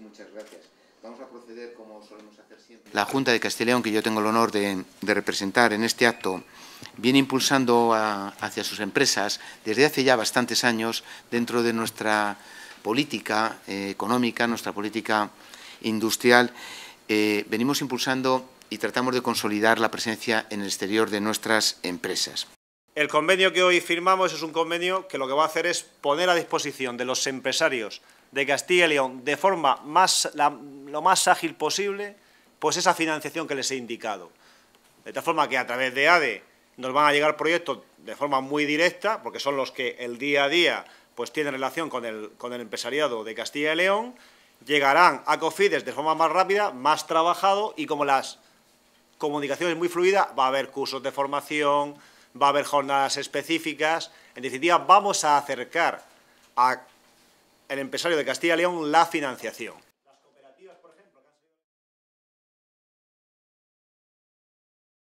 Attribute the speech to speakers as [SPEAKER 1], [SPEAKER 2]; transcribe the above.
[SPEAKER 1] muchas gracias. Vamos a proceder como solemos hacer
[SPEAKER 2] siempre. La Junta de Castileón, que yo tengo el honor de, representar en este acto, viene impulsando hacia sus empresas desde hace ya bastantes años dentro de nuestra política eh, económica, nuestra política industrial. Eh, venimos impulsando y tratamos de consolidar la presencia en el exterior de nuestras empresas.
[SPEAKER 3] El convenio que hoy firmamos es un convenio que lo que va a hacer es poner a disposición de los empresarios de Castilla y León de forma más, lo más ágil posible pues esa financiación que les he indicado. De tal forma que a través de ADE nos van a llegar proyectos de forma muy directa, porque son los que el día a día pues tienen relación con el, con el empresariado de Castilla y León, llegarán a COFIDES de forma más rápida, más trabajado y como las comunicaciones muy fluida va a haber cursos de formación, va a haber jornadas específicas. En definitiva, vamos a acercar al empresario de Castilla y León la
[SPEAKER 4] financiación.